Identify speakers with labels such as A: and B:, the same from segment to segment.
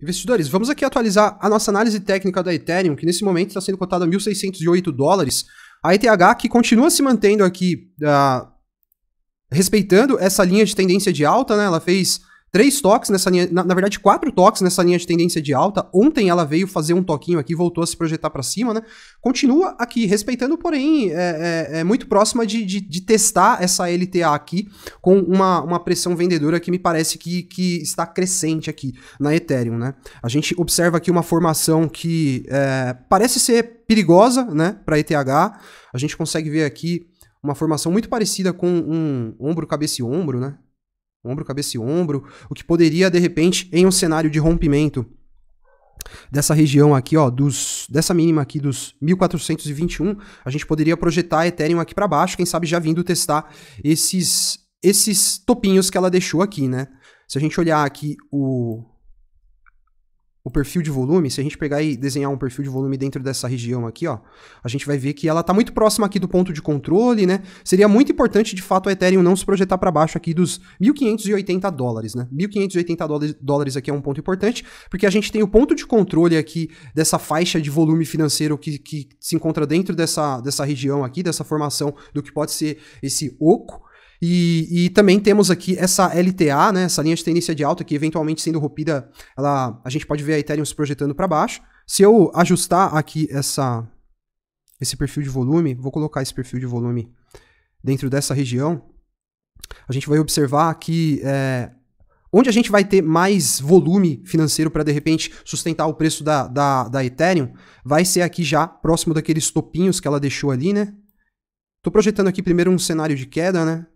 A: Investidores, vamos aqui atualizar a nossa análise técnica da Ethereum, que nesse momento está sendo cotada a 1.608 dólares. A ETH, que continua se mantendo aqui, uh, respeitando essa linha de tendência de alta, né? Ela fez Três toques nessa linha, na, na, verdade, quatro toques nessa linha de tendência de alta. Ontem ela veio fazer um toquinho aqui, voltou a se projetar para cima, né? Continua aqui, respeitando, porém, é, é, é muito próxima de, de, de, testar essa LTA aqui com uma, uma pressão vendedora que me parece que, que está crescente aqui na Ethereum, né? A gente observa aqui uma formação que é, parece ser perigosa, né, para ETH. A gente consegue ver aqui uma formação muito parecida com um ombro, cabeça e ombro, né? ombro, cabeça e ombro, o que poderia, de repente, em um cenário de rompimento dessa região aqui, ó, dos, dessa mínima aqui dos 1421, a gente poderia projetar Ethereum aqui para baixo, quem sabe já vindo testar esses, esses topinhos que ela deixou aqui, né? Se a gente olhar aqui o, o perfil de volume, se a gente pegar e desenhar um perfil de volume dentro dessa região aqui, ó, a gente vai ver que ela está muito próxima aqui do ponto de controle, né? Seria muito importante, de fato, o Ethereum não se projetar para baixo aqui dos 1.580 dólares, né? 1.580 dólares aqui é um ponto importante, porque a gente tem o ponto de controle aqui dessa faixa de volume financeiro que, que se encontra dentro dessa, dessa região aqui, dessa formação do que pode ser esse oco, e, e, também temos aqui essa LTA, né, essa linha de tendência de alta que eventualmente sendo rompida, ela, a gente pode ver a Ethereum se projetando para baixo. Se eu ajustar aqui essa, esse perfil de volume, vou colocar esse perfil de volume dentro dessa região, a gente vai observar que é, onde a gente vai ter mais volume financeiro para de repente sustentar o preço da, da, da Ethereum, vai ser aqui já próximo daqueles topinhos que ela deixou ali, né? Estou projetando aqui primeiro um cenário de queda, né?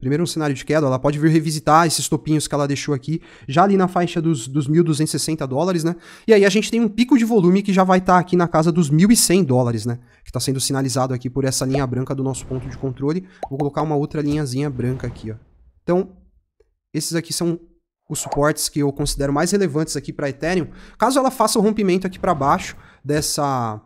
A: Primeiro um cenário de queda, ela pode vir revisitar esses topinhos que ela deixou aqui, já ali na faixa dos, dos 1.260 dólares, né? E aí a gente tem um pico de volume que já vai estar tá aqui na casa dos 1.100 dólares, né? Que está sendo sinalizado aqui por essa linha branca do nosso ponto de controle. Vou colocar uma outra linhazinha branca aqui, ó. Então, esses aqui são os suportes que eu considero mais relevantes aqui para Ethereum. Caso ela faça o rompimento aqui para baixo dessa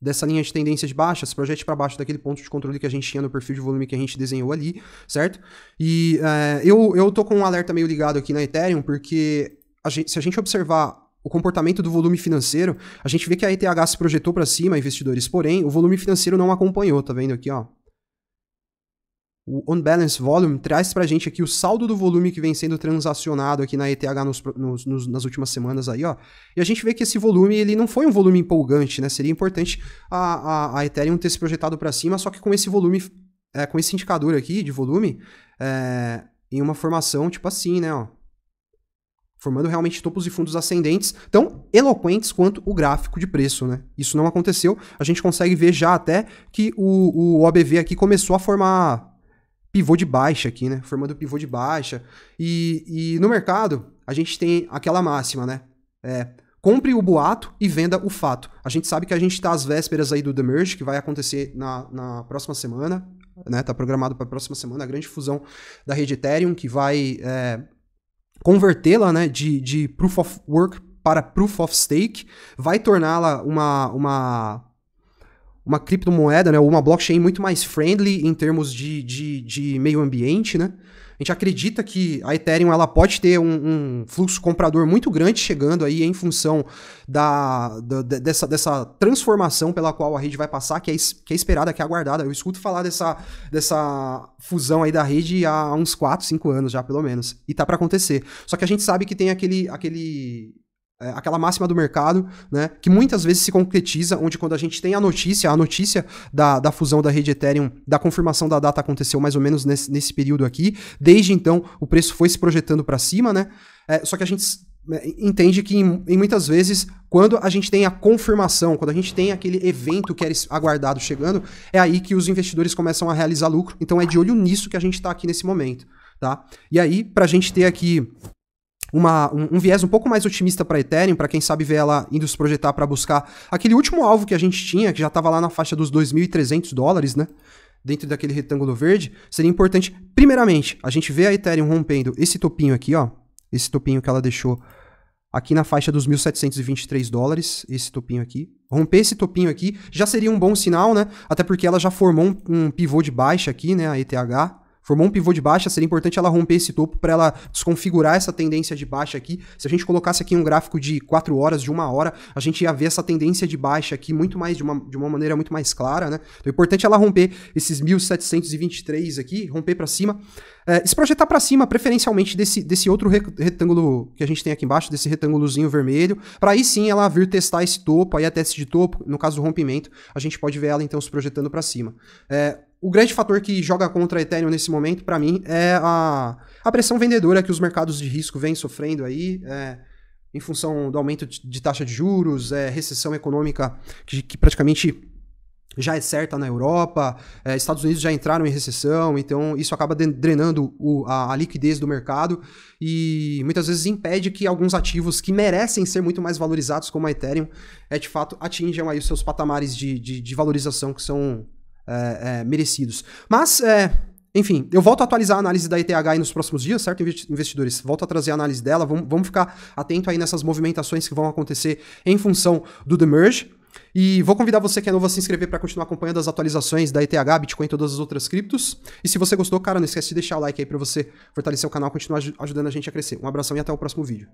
A: dessa linha de tendências baixas, projete para baixo daquele ponto de controle que a gente tinha no perfil de volume que a gente desenhou ali, certo? E é, eu, eu tô com um alerta meio ligado aqui na Ethereum, porque a gente, se a gente observar o comportamento do volume financeiro, a gente vê que a ETH se projetou para cima, investidores, porém, o volume financeiro não acompanhou, tá vendo aqui, ó? O on-balance volume traz para a gente aqui o saldo do volume que vem sendo transacionado aqui na ETH nos, nos, nos, nas últimas semanas aí, ó. E a gente vê que esse volume, ele não foi um volume empolgante, né? Seria importante a, a, a Ethereum ter se projetado para cima, só que com esse volume, é, com esse indicador aqui de volume, é, em uma formação tipo assim, né, ó. Formando realmente topos e fundos ascendentes, tão eloquentes quanto o gráfico de preço, né? Isso não aconteceu. A gente consegue ver já até que o, o OBV aqui começou a formar pivô de baixa aqui, né? Formando pivô de baixa. E, e no mercado, a gente tem aquela máxima, né? É, compre o boato e venda o fato. A gente sabe que a gente está às vésperas aí do The Merge, que vai acontecer na, na próxima semana, né? Tá programado para a próxima semana a grande fusão da rede Ethereum, que vai é, convertê-la, né, de, de Proof of Work para Proof of Stake, vai torná-la uma, uma uma criptomoeda, né, ou uma blockchain muito mais friendly em termos de, de, de, meio ambiente, né? A gente acredita que a Ethereum ela pode ter um, um fluxo comprador muito grande chegando aí em função da, da, dessa, dessa transformação pela qual a rede vai passar, que é, que é esperada, que é aguardada. Eu escuto falar dessa, dessa fusão aí da rede há uns 4, 5 anos já, pelo menos. E tá para acontecer. Só que a gente sabe que tem aquele, aquele é, aquela máxima do mercado, né, que muitas vezes se concretiza, onde quando a gente tem a notícia, a notícia da, da fusão da rede Ethereum, da confirmação da data aconteceu mais ou menos nesse, nesse período aqui, desde então o preço foi se projetando para cima, né, é, só que a gente é, entende que em, em, muitas vezes, quando a gente tem a confirmação, quando a gente tem aquele evento que era aguardado chegando, é aí que os investidores começam a realizar lucro, então é de olho nisso que a gente está aqui nesse momento, tá? E aí, para a gente ter aqui uma, um, um, viés um pouco mais otimista para Ethereum, para quem sabe ver ela indo se projetar para buscar aquele último alvo que a gente tinha, que já estava lá na faixa dos 2.300 dólares, né? Dentro daquele retângulo verde, seria importante, primeiramente, a gente ver a Ethereum rompendo esse topinho aqui, ó, esse topinho que ela deixou aqui na faixa dos 1.723 dólares, esse topinho aqui. Romper esse topinho aqui já seria um bom sinal, né? Até porque ela já formou um, um pivô de baixa aqui, né, a ETH, Formou um pivô de baixa, seria importante ela romper esse topo para ela desconfigurar essa tendência de baixa aqui. Se a gente colocasse aqui um gráfico de 4 horas, de 1 hora, a gente ia ver essa tendência de baixa aqui muito mais de uma, de uma maneira muito mais clara, né? Então é importante ela romper esses 1723 aqui, romper para cima é, se projetar para cima, preferencialmente desse, desse outro re retângulo que a gente tem aqui embaixo, desse retângulozinho vermelho, para aí sim ela vir testar esse topo, aí a é teste de topo, no caso do rompimento, a gente pode ver ela então se projetando para cima. É, o grande fator que joga contra a Ethereum nesse momento, para mim, é a, a pressão vendedora que os mercados de risco vêm sofrendo aí, é, em função do aumento de, de taxa de juros, é, recessão econômica que, que praticamente já é certa na Europa, eh, Estados Unidos já entraram em recessão, então isso acaba drenando o, a, a, liquidez do mercado e muitas vezes impede que alguns ativos que merecem ser muito mais valorizados, como a Ethereum, é, de fato atinjam aí os seus patamares de, de, de valorização que são é, é, merecidos. Mas, é, enfim, eu volto a atualizar a análise da ETH aí nos próximos dias, certo, investidores? Volto a trazer a análise dela, vamos, vamos ficar atento aí nessas movimentações que vão acontecer em função do The Merge. E vou convidar você que é novo a se inscrever para continuar acompanhando as atualizações da ETH, Bitcoin e todas as outras criptos. E se você gostou, cara, não esquece de deixar o like aí para você fortalecer o canal e continuar ajudando a gente a crescer. Um abração e até o próximo vídeo.